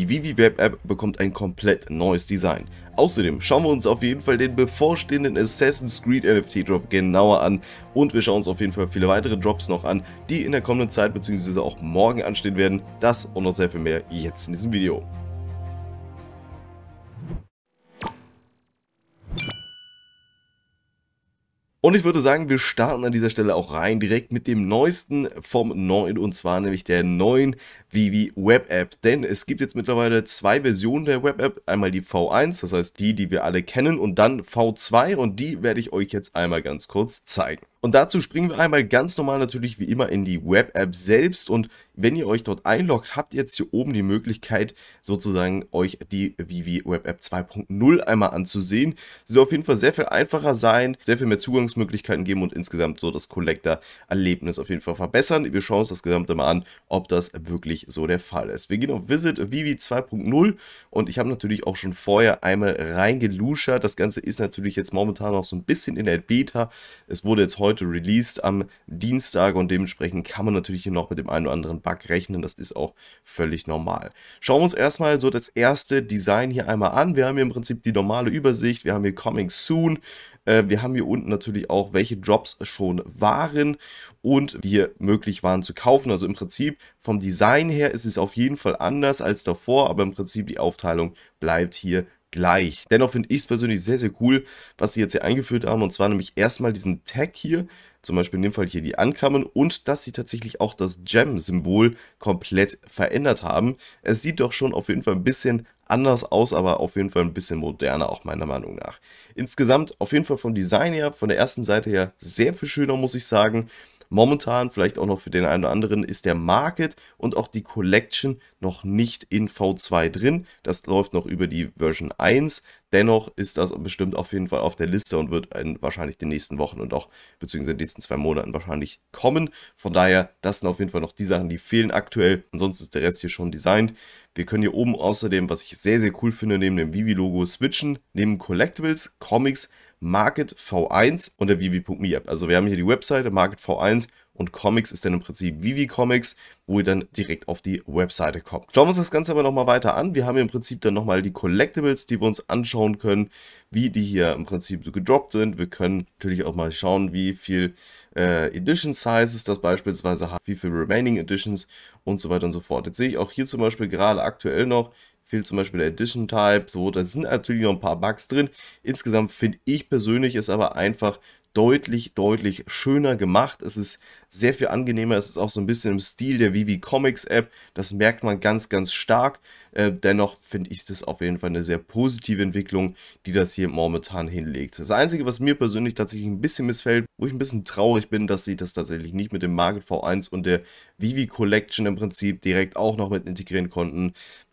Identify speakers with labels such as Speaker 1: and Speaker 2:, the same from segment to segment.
Speaker 1: Die Vivi Web App bekommt ein komplett neues Design. Außerdem schauen wir uns auf jeden Fall den bevorstehenden Assassin's Creed NFT Drop genauer an und wir schauen uns auf jeden Fall viele weitere Drops noch an, die in der kommenden Zeit bzw. auch morgen anstehen werden. Das und noch sehr viel mehr jetzt in diesem Video. Und ich würde sagen, wir starten an dieser Stelle auch rein direkt mit dem neuesten vom neuen und zwar nämlich der neuen Vivi Web App. Denn es gibt jetzt mittlerweile zwei Versionen der Web App. Einmal die V1, das heißt die, die wir alle kennen und dann V2 und die werde ich euch jetzt einmal ganz kurz zeigen. Und dazu springen wir einmal ganz normal natürlich wie immer in die Web-App selbst und wenn ihr euch dort einloggt, habt ihr jetzt hier oben die Möglichkeit sozusagen euch die Vivi Web App 2.0 einmal anzusehen. Sie soll auf jeden Fall sehr viel einfacher sein, sehr viel mehr Zugangsmöglichkeiten geben und insgesamt so das Collector-Erlebnis auf jeden Fall verbessern. Wir schauen uns das Gesamte mal an, ob das wirklich so der Fall ist. Wir gehen auf Visit Vivi 2.0 und ich habe natürlich auch schon vorher einmal reingeluschert. Das Ganze ist natürlich jetzt momentan noch so ein bisschen in der Beta. Es wurde jetzt heute heute released am Dienstag und dementsprechend kann man natürlich hier noch mit dem einen oder anderen Bug rechnen. Das ist auch völlig normal. Schauen wir uns erstmal so das erste Design hier einmal an. Wir haben hier im Prinzip die normale Übersicht. Wir haben hier Coming Soon. Äh, wir haben hier unten natürlich auch, welche Drops schon waren und die hier möglich waren zu kaufen. Also im Prinzip vom Design her ist es auf jeden Fall anders als davor, aber im Prinzip die Aufteilung bleibt hier gleich. Dennoch finde ich es persönlich sehr, sehr cool, was sie jetzt hier eingeführt haben. Und zwar nämlich erstmal diesen Tag hier, zum Beispiel in dem Fall hier die Ankamen und dass sie tatsächlich auch das Gem-Symbol komplett verändert haben. Es sieht doch schon auf jeden Fall ein bisschen anders aus, aber auf jeden Fall ein bisschen moderner, auch meiner Meinung nach. Insgesamt auf jeden Fall vom Design her, von der ersten Seite her, sehr viel schöner, muss ich sagen. Momentan, vielleicht auch noch für den einen oder anderen, ist der Market und auch die Collection noch nicht in V2 drin. Das läuft noch über die Version 1. Dennoch ist das bestimmt auf jeden Fall auf der Liste und wird in wahrscheinlich den nächsten Wochen und auch beziehungsweise den nächsten zwei Monaten wahrscheinlich kommen. Von daher, das sind auf jeden Fall noch die Sachen, die fehlen aktuell. Ansonsten ist der Rest hier schon designt. Wir können hier oben außerdem, was ich sehr, sehr cool finde, neben dem Vivi-Logo switchen. Neben Collectibles, Comics marketv1 und der vivi.me App. Also wir haben hier die Webseite marketv1 und Comics ist dann im Prinzip Vivi Comics, wo ihr dann direkt auf die Webseite kommt. Schauen wir uns das Ganze aber nochmal weiter an. Wir haben hier im Prinzip dann nochmal die Collectibles, die wir uns anschauen können, wie die hier im Prinzip so gedroppt sind. Wir können natürlich auch mal schauen, wie viel äh, Edition Sizes das beispielsweise hat, wie viel Remaining Editions und so weiter und so fort. Jetzt sehe ich auch hier zum Beispiel gerade aktuell noch, fehlt zum Beispiel der Edition Type, so, da sind natürlich noch ein paar Bugs drin. Insgesamt finde ich persönlich es aber einfach deutlich, deutlich schöner gemacht. Es ist sehr viel angenehmer. Es ist auch so ein bisschen im Stil der Vivi Comics App. Das merkt man ganz, ganz stark. Äh, dennoch finde ich das auf jeden Fall eine sehr positive Entwicklung, die das hier momentan hinlegt. Das Einzige, was mir persönlich tatsächlich ein bisschen missfällt, wo ich ein bisschen traurig bin, dass sie das tatsächlich nicht mit dem Market V1 und der Vivi Collection im Prinzip direkt auch noch mit integrieren konnten.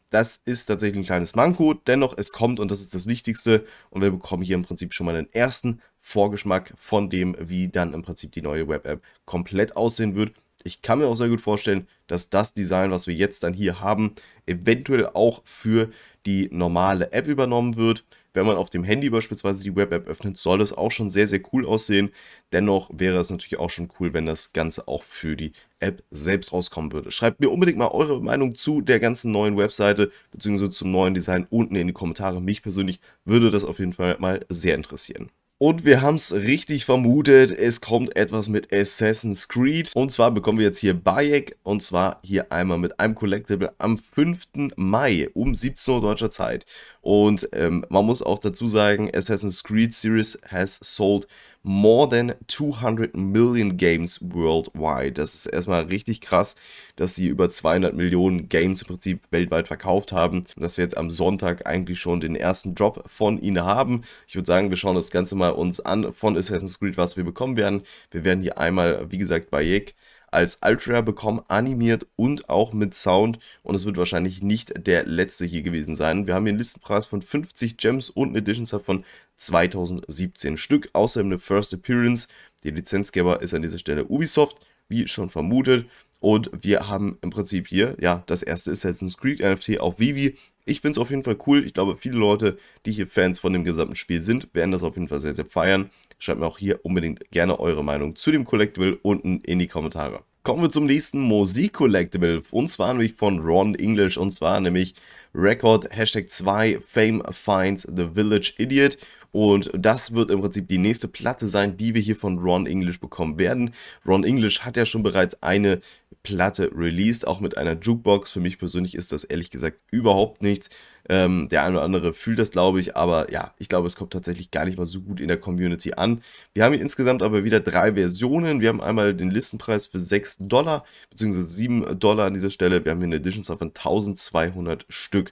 Speaker 1: Das ist tatsächlich ein kleines Manko, dennoch es kommt und das ist das Wichtigste und wir bekommen hier im Prinzip schon mal den ersten Vorgeschmack von dem, wie dann im Prinzip die neue Web-App komplett aussehen wird. Ich kann mir auch sehr gut vorstellen, dass das Design, was wir jetzt dann hier haben, eventuell auch für die normale App übernommen wird. Wenn man auf dem Handy beispielsweise die Web-App öffnet, soll das auch schon sehr, sehr cool aussehen. Dennoch wäre es natürlich auch schon cool, wenn das Ganze auch für die App selbst rauskommen würde. Schreibt mir unbedingt mal eure Meinung zu der ganzen neuen Webseite bzw. zum neuen Design unten in die Kommentare. Mich persönlich würde das auf jeden Fall mal sehr interessieren. Und wir haben es richtig vermutet, es kommt etwas mit Assassin's Creed. Und zwar bekommen wir jetzt hier Bayek und zwar hier einmal mit einem Collectible am 5. Mai um 17 Uhr deutscher Zeit. Und ähm, man muss auch dazu sagen, Assassin's Creed Series has sold more than 200 million games worldwide. Das ist erstmal richtig krass, dass sie über 200 Millionen Games im Prinzip weltweit verkauft haben. Und dass wir jetzt am Sonntag eigentlich schon den ersten Drop von ihnen haben. Ich würde sagen, wir schauen das Ganze mal uns an von Assassin's Creed, was wir bekommen werden. Wir werden hier einmal, wie gesagt, bei Jake als Ultra bekommen, animiert und auch mit Sound. Und es wird wahrscheinlich nicht der letzte hier gewesen sein. Wir haben hier einen Listenpreis von 50 Gems und eine Edition Set von 2017 Stück. Außerdem eine First Appearance. Der Lizenzgeber ist an dieser Stelle Ubisoft, wie schon vermutet. Und wir haben im Prinzip hier, ja, das erste Assassin's Creed NFT auf Vivi. Ich finde es auf jeden Fall cool. Ich glaube, viele Leute, die hier Fans von dem gesamten Spiel sind, werden das auf jeden Fall sehr, sehr feiern. Schreibt mir auch hier unbedingt gerne eure Meinung zu dem Collectible unten in die Kommentare. Kommen wir zum nächsten Musik-Collectible. Und zwar nämlich von Ron English. Und zwar nämlich Record Hashtag 2 Fame Finds The Village Idiot. Und das wird im Prinzip die nächste Platte sein, die wir hier von Ron English bekommen werden. Ron English hat ja schon bereits eine Platte released, auch mit einer Jukebox. Für mich persönlich ist das ehrlich gesagt überhaupt nichts. Ähm, der eine oder andere fühlt das, glaube ich, aber ja, ich glaube, es kommt tatsächlich gar nicht mal so gut in der Community an. Wir haben hier insgesamt aber wieder drei Versionen. Wir haben einmal den Listenpreis für 6 Dollar, beziehungsweise 7 Dollar an dieser Stelle. Wir haben hier eine Edition von 1200 Stück.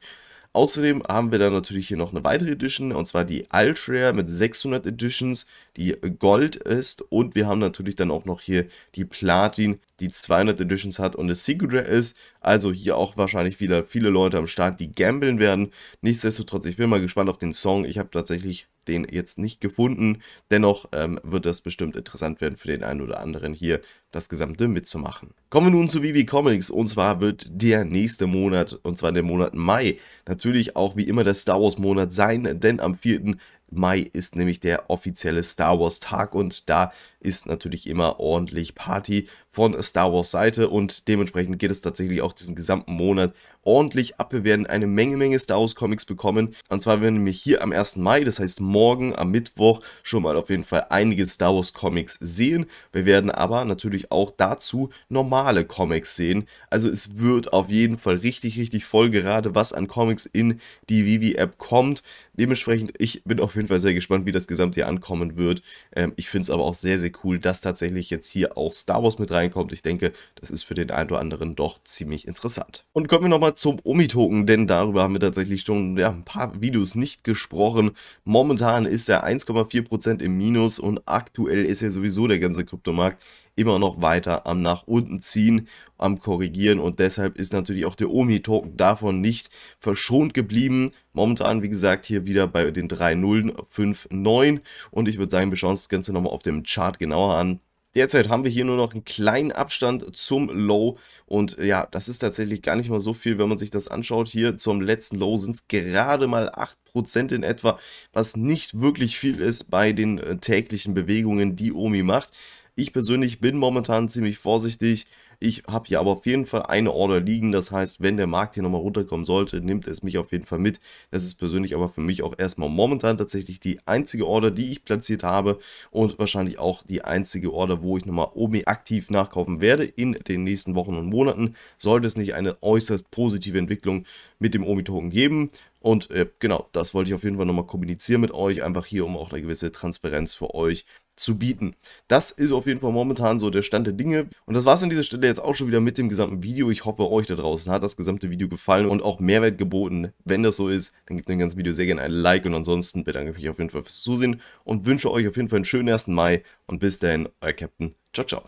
Speaker 1: Außerdem haben wir dann natürlich hier noch eine weitere Edition, und zwar die Ultra mit 600 Editions, die Gold ist. Und wir haben natürlich dann auch noch hier die Platin, die 200 Editions hat und eine Secret Rare ist. Also hier auch wahrscheinlich wieder viele Leute am Start, die gambeln werden. Nichtsdestotrotz, ich bin mal gespannt auf den Song. Ich habe tatsächlich den jetzt nicht gefunden. Dennoch ähm, wird das bestimmt interessant werden für den einen oder anderen hier, das Gesamte mitzumachen. Kommen wir nun zu Vivi Comics und zwar wird der nächste Monat, und zwar der Monat Mai, natürlich auch wie immer der Star Wars Monat sein, denn am 4. Mai ist nämlich der offizielle Star Wars Tag und da ist natürlich immer ordentlich Party von Star Wars Seite und dementsprechend geht es tatsächlich auch diesen gesamten Monat ordentlich ab. Wir werden eine Menge, Menge Star Wars Comics bekommen. Und zwar werden wir hier am 1. Mai, das heißt morgen am Mittwoch, schon mal auf jeden Fall einige Star Wars Comics sehen. Wir werden aber natürlich auch dazu normale Comics sehen. Also es wird auf jeden Fall richtig, richtig voll, gerade was an Comics in die Vivi-App kommt. Dementsprechend, ich bin auf jeden Fall sehr gespannt, wie das Gesamte hier ankommen wird. Ähm, ich finde es aber auch sehr, sehr cool, dass tatsächlich jetzt hier auch Star Wars mit reinkommt. Ich denke, das ist für den einen oder anderen doch ziemlich interessant. Und kommen wir nochmal zum Omi-Token, denn darüber haben wir tatsächlich schon ja, ein paar Videos nicht gesprochen. Momentan ist er 1,4% im Minus und aktuell ist ja sowieso der ganze Kryptomarkt immer noch weiter am nach unten ziehen, am korrigieren und deshalb ist natürlich auch der Omi-Token davon nicht verschont geblieben. Momentan, wie gesagt, hier wieder bei den 3059 und ich würde sagen, wir schauen uns das Ganze nochmal auf dem Chart genauer an. Derzeit haben wir hier nur noch einen kleinen Abstand zum Low und ja, das ist tatsächlich gar nicht mal so viel, wenn man sich das anschaut. Hier zum letzten Low sind es gerade mal 8% in etwa, was nicht wirklich viel ist bei den äh, täglichen Bewegungen, die Omi macht. Ich persönlich bin momentan ziemlich vorsichtig. Ich habe hier aber auf jeden Fall eine Order liegen. Das heißt, wenn der Markt hier nochmal runterkommen sollte, nimmt es mich auf jeden Fall mit. Das ist persönlich aber für mich auch erstmal momentan tatsächlich die einzige Order, die ich platziert habe und wahrscheinlich auch die einzige Order, wo ich nochmal Omi aktiv nachkaufen werde in den nächsten Wochen und Monaten. Sollte es nicht eine äußerst positive Entwicklung mit dem Omi-Token geben, und äh, genau, das wollte ich auf jeden Fall nochmal kommunizieren mit euch, einfach hier, um auch eine gewisse Transparenz für euch zu bieten. Das ist auf jeden Fall momentan so der Stand der Dinge. Und das war es an dieser Stelle jetzt auch schon wieder mit dem gesamten Video. Ich hoffe, euch da draußen hat das gesamte Video gefallen und auch Mehrwert geboten. Wenn das so ist, dann gebt dem ganzen Video sehr gerne ein Like. Und ansonsten bedanke ich mich auf jeden Fall fürs Zusehen und wünsche euch auf jeden Fall einen schönen 1. Mai. Und bis dahin, euer Captain. Ciao, ciao.